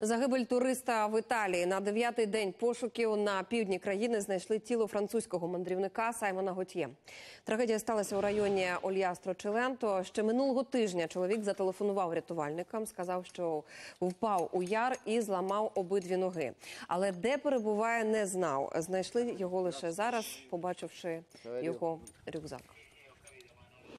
Загибель туриста в Італії на дев'ятий день пошуків на півдні країни знайшли тіло французького мандрівника Саймона Готьє. Трагедія сталася у районі Ольястро Челенто. Ще минулого тижня чоловік зателефонував рятувальникам, сказав, що впав у яр і зламав обидві ноги. Але де перебуває, не знав. Знайшли його лише зараз, побачивши його рюкзак.